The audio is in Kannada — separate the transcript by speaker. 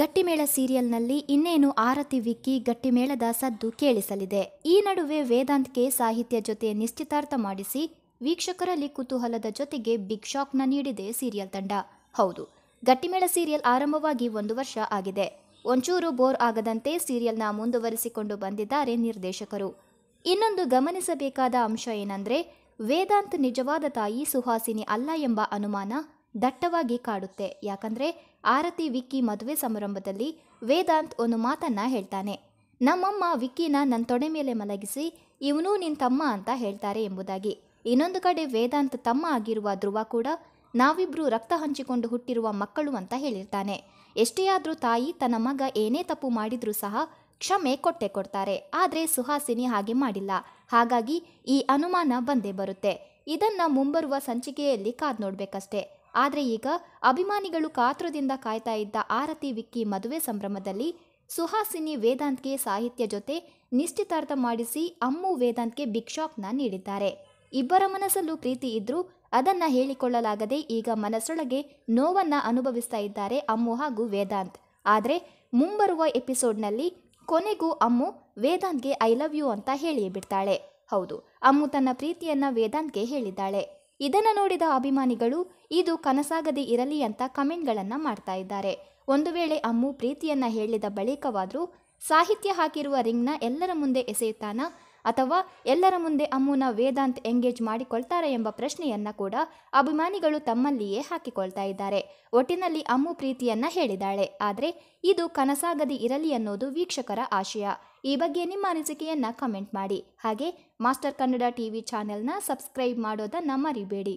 Speaker 1: ಗಟ್ಟಿಮೇಳ ಸೀರಿಯಲ್ನಲ್ಲಿ ಇನ್ನೇನು ಆರತಿ ವಿಕ್ಕಿ ಗಟ್ಟಿಮೇಳದ ಸದ್ದು ಕೇಳಿಸಲಿದೆ ಈ ನಡುವೆ ವೇದಾಂತ್ಗೆ ಸಾಹಿತ್ಯ ಜೊತೆ ನಿಶ್ಚಿತಾರ್ಥ ಮಾಡಿಸಿ ವೀಕ್ಷಕರಲ್ಲಿ ಕುತೂಹಲದ ಜೊತೆಗೆ ಬಿಗ್ ಶಾಕ್ನ ನೀಡಿದೆ ಸೀರಿಯಲ್ ತಂಡ ಹೌದು ಗಟ್ಟಿಮೇಳ ಸೀರಿಯಲ್ ಆರಂಭವಾಗಿ ಒಂದು ವರ್ಷ ಆಗಿದೆ ಒಂಚೂರು ಬೋರ್ ಆಗದಂತೆ ಸೀರಿಯಲ್ನ ಮುಂದುವರಿಸಿಕೊಂಡು ಬಂದಿದ್ದಾರೆ ನಿರ್ದೇಶಕರು ಇನ್ನೊಂದು ಗಮನಿಸಬೇಕಾದ ಅಂಶ ಏನಂದ್ರೆ ವೇದಾಂತ್ ನಿಜವಾದ ತಾಯಿ ಸುಹಾಸಿನಿ ಅಲ್ಲ ಎಂಬ ಅನುಮಾನ ದಟ್ಟವಾಗಿ ಕಾಡುತ್ತೆ ಯಾಕಂದರೆ ಆರತಿ ವಿಕ್ಕಿ ಮದುವೆ ಸಮಾರಂಭದಲ್ಲಿ ವೇದಾಂತ್ ಒಂದು ಮಾತನ್ನ ಹೇಳ್ತಾನೆ ನಮ್ಮಮ್ಮ ವಿಕ್ಕಿನ ನನ್ನ ತೊಡೆ ಮೇಲೆ ಮಲಗಿಸಿ ಇವನು ನಿನ್ನ ತಮ್ಮ ಅಂತ ಹೇಳ್ತಾರೆ ಎಂಬುದಾಗಿ ಇನ್ನೊಂದು ಕಡೆ ವೇದಾಂತ್ ತಮ್ಮ ಆಗಿರುವ ಧ್ರುವ ಕೂಡ ನಾವಿಬ್ರು ರಕ್ತ ಹಂಚಿಕೊಂಡು ಹುಟ್ಟಿರುವ ಮಕ್ಕಳು ಅಂತ ಹೇಳಿರ್ತಾನೆ ಎಷ್ಟೇ ಆದರೂ ತಾಯಿ ತನ್ನ ಮಗ ಏನೇ ತಪ್ಪು ಮಾಡಿದರೂ ಸಹ ಕ್ಷಮೆ ಕೊಟ್ಟೆ ಕೊಡ್ತಾರೆ ಆದರೆ ಸುಹಾಸಿನಿ ಹಾಗೆ ಮಾಡಿಲ್ಲ ಹಾಗಾಗಿ ಈ ಅನುಮಾನ ಬಂದೇ ಬರುತ್ತೆ ಇದನ್ನ ಮುಂಬರುವ ಸಂಚಿಕೆಯಲ್ಲಿ ಕಾದ್ ನೋಡ್ಬೇಕಷ್ಟೇ ಆದರೆ ಈಗ ಅಭಿಮಾನಿಗಳು ಕಾತುರದಿಂದ ಕಾಯ್ತಾ ಇದ್ದ ಆರತಿ ವಿಕ್ಕಿ ಮದುವೆ ಸಂಭ್ರಮದಲ್ಲಿ ಸುಹಾಸಿನಿ ವೇದಾಂತ್ಗೆ ಸಾಹಿತ್ಯ ಜೊತೆ ನಿಶ್ಚಿತಾರ್ಥ ಮಾಡಿಸಿ ಅಮ್ಮು ವೇದಾಂತ್ಗೆ ಬಿಗ್ ಶಾಕ್ನ ನೀಡಿದ್ದಾರೆ ಇಬ್ಬರ ಮನಸ್ಸಲ್ಲೂ ಪ್ರೀತಿ ಇದ್ರೂ ಅದನ್ನ ಹೇಳಿಕೊಳ್ಳಲಾಗದೆ ಈಗ ಮನಸ್ಸೊಳಗೆ ನೋವನ್ನ ಅನುಭವಿಸ್ತಾ ಇದ್ದಾರೆ ಅಮ್ಮು ಹಾಗೂ ವೇದಾಂತ್ ಆದರೆ ಮುಂಬರುವ ಎಪಿಸೋಡ್ನಲ್ಲಿ ಕೊನೆಗೂ ಅಮ್ಮು ವೇದಾಂತ್ಗೆ ಐ ಲವ್ ಯು ಅಂತ ಹೇಳಿ ಬಿಡ್ತಾಳೆ ಹೌದು ಅಮ್ಮು ತನ್ನ ಪ್ರೀತಿಯನ್ನ ವೇದಾಂತ್ಗೆ ಹೇಳಿದ್ದಾಳೆ ಇದನ್ನು ನೋಡಿದ ಅಭಿಮಾನಿಗಳು ಇದು ಕನಸಾಗದೆ ಇರಲಿ ಅಂತ ಕಮೆಂಟ್ಗಳನ್ನು ಮಾಡ್ತಾ ಇದ್ದಾರೆ ಒಂದು ವೇಳೆ ಅಮ್ಮು ಪ್ರೀತಿಯನ್ನ ಹೇಳಿದ ಬಳಿಕವಾದರೂ ಸಾಹಿತ್ಯ ಹಾಕಿರುವ ರಿಂಗ್ನ ಎಲ್ಲರ ಮುಂದೆ ಎಸೆಯುತ್ತಾನ ಅಥವಾ ಎಲ್ಲರ ಮುಂದೆ ಅಮ್ಮುನ ವೇದಾಂತ್ ಎಂಗೇಜ್ ಮಾಡಿಕೊಳ್ತಾರೆ ಎಂಬ ಪ್ರಶ್ನೆಯನ್ನ ಕೂಡ ಅಭಿಮಾನಿಗಳು ತಮ್ಮಲ್ಲಿಯೇ ಹಾಕಿಕೊಳ್ತಾ ಇದ್ದಾರೆ ಒಟ್ಟಿನಲ್ಲಿ ಅಮ್ಮು ಪ್ರೀತಿಯನ್ನ ಹೇಳಿದಾಳೆ ಆದರೆ ಇದು ಕನಸಾಗದಿ ಇರಲಿ ಅನ್ನೋದು ವೀಕ್ಷಕರ ಆಶಯ ಈ ಬಗ್ಗೆ ನಿಮ್ಮ ಅನಿಸಿಕೆಯನ್ನ ಕಮೆಂಟ್ ಮಾಡಿ ಹಾಗೆ ಮಾಸ್ಟರ್ ಕನ್ನಡ ಟಿವಿ ಚಾನೆಲ್ನ ಸಬ್ಸ್ಕ್ರೈಬ್ ಮಾಡೋದನ್ನ ಮರಿಬೇಡಿ